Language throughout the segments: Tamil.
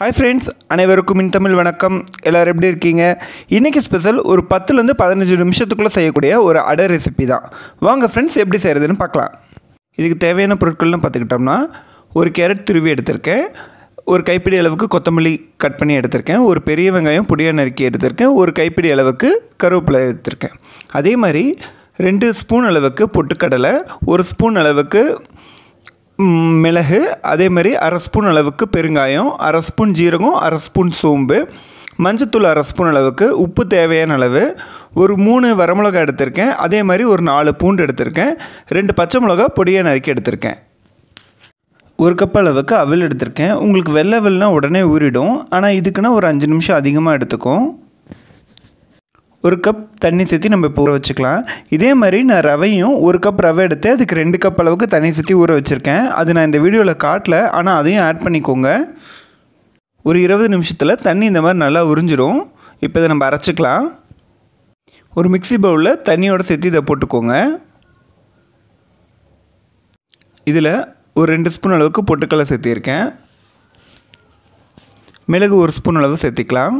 ஹாய் ஃப்ரெண்ட்ஸ் அனைவருக்கும் இன் தமிழ் வணக்கம் எல்லோரும் எப்படி இருக்கீங்க இன்றைக்கி ஸ்பெஷல் ஒரு பத்துலேருந்து பதினஞ்சு நிமிஷத்துக்குள்ளே செய்யக்கூடிய ஒரு அடை ரெசிபி தான் வாங்க ஃப்ரெண்ட்ஸ் எப்படி செய்கிறதுன்னு பார்க்கலாம் இதுக்கு தேவையான பொருட்கள்னு பார்த்துக்கிட்டோம்னா ஒரு கேரட் துருவி எடுத்திருக்கேன் ஒரு கைப்பிடி அளவுக்கு கொத்தமல்லி கட் பண்ணி எடுத்திருக்கேன் ஒரு பெரிய வெங்காயம் பொடியாக நறுக்கி எடுத்திருக்கேன் ஒரு கைப்பிடி அளவுக்கு கருவேப்பிலை எடுத்திருக்கேன் அதே மாதிரி ரெண்டு ஸ்பூன் அளவுக்கு பொட்டுக்கடலை ஒரு ஸ்பூன் அளவுக்கு மிளகு அதே மாதிரி அரை ஸ்பூன் அளவுக்கு பெருங்காயம் அரை ஸ்பூன் ஜீரகம் அரை ஸ்பூன் சோம்பு மஞ்சத்தூள் அரை ஸ்பூன் அளவுக்கு உப்பு தேவையான அளவு ஒரு மூணு வரமிளகா எடுத்திருக்கேன் அதே மாதிரி ஒரு நாலு பூண்டு எடுத்திருக்கேன் ரெண்டு பச்சை மிளகா பொடியை நறுக்கி எடுத்திருக்கேன் ஒரு கப் அளவுக்கு அவில் எடுத்திருக்கேன் உங்களுக்கு வெள்ளை அவல்னால் உடனே ஊறிடும் ஆனால் இதுக்குன்னா ஒரு அஞ்சு நிமிஷம் அதிகமாக எடுத்துக்கும் ஒரு கப் தண்ணி சேர்த்து நம்ம இப்போ ஊற வச்சுக்கலாம் இதே மாதிரி நான் ரவையும் ஒரு கப் ரவை எடுத்து அதுக்கு ரெண்டு கப் அளவுக்கு தண்ணி சுற்றி ஊற வச்சுருக்கேன் அது நான் இந்த வீடியோவில் காட்டல ஆனால் அதையும் ஆட் பண்ணிக்கோங்க ஒரு இருபது நிமிஷத்தில் தண்ணி இந்த மாதிரி நல்லா உறிஞ்சிரும் இப்போ இதை நம்ம அரைச்சிக்கலாம் ஒரு மிக்சி பவுலில் தண்ணியோட சேர்த்து இதை போட்டுக்கோங்க இதில் ஒரு ரெண்டு ஸ்பூன் அளவுக்கு பொட்டுக்கடலை சேர்த்திருக்கேன் மிளகு ஒரு ஸ்பூன் அளவு சேர்த்திக்கலாம்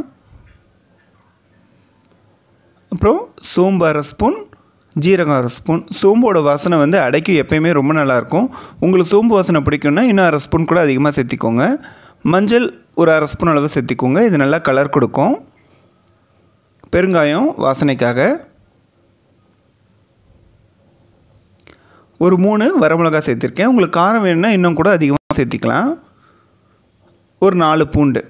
அப்புறம் சோம்பு அரை ஸ்பூன் ஜீரகம் அரை ஸ்பூன் சோம்போட வாசனை வந்து அடைக்கு எப்போயுமே ரொம்ப நல்லாயிருக்கும் உங்களுக்கு சோம்பு வாசனை பிடிக்கும்னா இன்னும் அரை ஸ்பூன் கூட அதிகமாக சேர்த்திக்கோங்க மஞ்சள் ஒரு அரை ஸ்பூன் அளவு சேர்த்திக்கோங்க இது நல்லா கலர் கொடுக்கும் பெருங்காயம் வாசனைக்காக ஒரு மூணு வரமிளகா சேர்த்துருக்கேன் உங்களுக்கு காரம் வேணும்னா இன்னும் கூட அதிகமாக சேர்த்திக்கலாம் ஒரு நாலு பூண்டு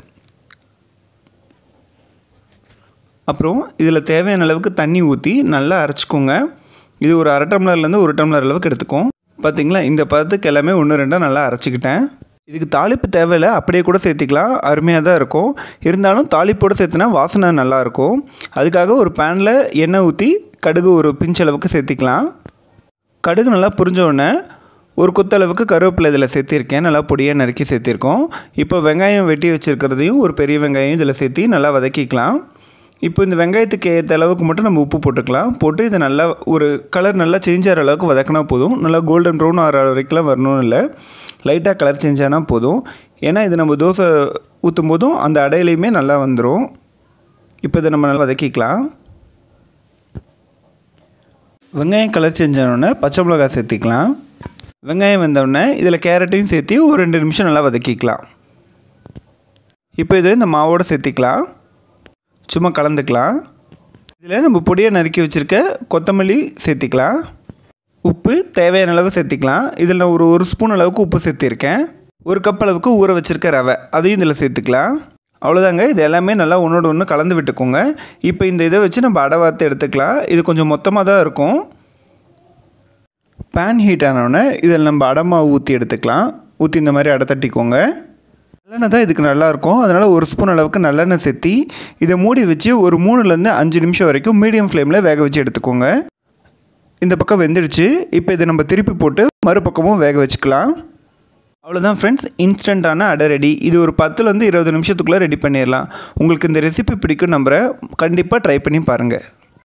அப்புறம் இதில் தேவையான அளவுக்கு தண்ணி ஊற்றி நல்லா அரைச்சிக்கோங்க இது ஒரு அரை டம்ளர்லேருந்து ஒரு டம்ளர் அளவுக்கு எடுத்துக்கும் பார்த்திங்களா இந்த பதத்துக்கு எல்லாமே ஒன்று ரெண்டாக நல்லா அரைச்சிக்கிட்டேன் இதுக்கு தாளிப்பு தேவையில்லை அப்படியே கூட சேர்த்திக்கலாம் அருமையாக தான் இருக்கும் இருந்தாலும் தாளிப்போடு சேர்த்துனா வாசனை நல்லாயிருக்கும் அதுக்காக ஒரு பேனில் எண்ணெய் ஊற்றி கடுகு ஒரு அளவுக்கு சேர்த்திக்கலாம் கடுகு நல்லா புரிஞ்சவுடனே ஒரு கொத்தளவுக்கு கருவேப்பிலை இதில் சேர்த்திருக்கேன் நல்லா பொடியாக நறுக்கி சேர்த்திருக்கோம் இப்போ வெங்காயம் வெட்டி வச்சுருக்கிறதையும் ஒரு பெரிய வெங்காயம் இதில் சேர்த்தி நல்லா வதக்கிக்கலாம் இப்போ இந்த வெங்காயத்துக்கு ஏற்ற அளவுக்கு மட்டும் நம்ம உப்பு போட்டுக்கலாம் போட்டு இதை நல்லா ஒரு கலர் நல்லா சேஞ்ச் ஆகிற அளவுக்கு வதக்கினா போதும் நல்லா கோல்டன் ப்ரௌன் ஆகிற வரைக்கும்லாம் வரணும்னு இல்லை லைட்டாக கலர் சேஞ்ச் ஆனால் போதும் ஏன்னா இது நம்ம தோசை ஊற்றும் போதும் அந்த அடையிலையுமே நல்லா வந்துடும் இப்போ இதை நம்ம நல்லா வதக்கிக்கலாம் வெங்காயம் கலர் செஞ்சோடனே பச்சை மிளகாய் சேர்த்திக்கலாம் வெங்காயம் வந்தோடனே இதில் கேரட்டையும் சேர்த்து ஒரு ரெண்டு நிமிஷம் நல்லா வதக்கிக்கலாம் இப்போ இது இந்த மாவோடு சேர்த்திக்கலாம் சும்மா கலந்துக்கலாம் இதில் நம்ம பொடியை நறுக்கி வச்சுருக்க கொத்தமல்லி சேர்த்திக்கலாம் உப்பு தேவையான அளவு சேர்த்திக்கலாம் இதில் நான் ஒரு ஒரு ஸ்பூன் அளவுக்கு உப்பு சேர்த்திருக்கேன் ஒரு கப் அளவுக்கு ஊற வச்சுருக்க ரவை அதையும் இதில் சேர்த்துக்கலாம் அவ்வளோதாங்க இது எல்லாமே நல்லா ஒன்றோட ஒன்று கலந்து விட்டுக்கோங்க இப்போ இந்த இதை வச்சு நம்ம அடை வார்த்தை எடுத்துக்கலாம் இது கொஞ்சம் மொத்தமாக தான் இருக்கும் பேன் ஹீட் ஆனவுடனே இதில் நம்ம அடமாக ஊற்றி எடுத்துக்கலாம் ஊற்றி இந்த மாதிரி அடை தட்டிக்கோங்க நல்லெண்ணெய் தான் இதுக்கு நல்லாயிருக்கும் அதனால் ஒரு ஸ்பூன் அளவுக்கு நல்லெண்ணெய் சேர்த்தி இதை மூடி வச்சு ஒரு மூணுலேருந்து அஞ்சு நிமிஷம் வரைக்கும் மீடியம் ஃப்ளேமில் வேக வச்சு எடுத்துக்கோங்க இந்த பக்கம் வெந்துடுச்சு இப்போ இதை நம்ம திருப்பி போட்டு மறுபக்கமும் வேக வச்சுக்கலாம் அவ்வளோதான் ஃப்ரெண்ட்ஸ் இன்ஸ்டண்ட்டான அடை ரெடி இது ஒரு பத்துலேருந்து இருபது நிமிஷத்துக்குள்ளே ரெடி பண்ணிடலாம் உங்களுக்கு இந்த ரெசிபி பிடிக்கும் நம்புகிறேன் கண்டிப்பாக ட்ரை பண்ணி பாருங்கள்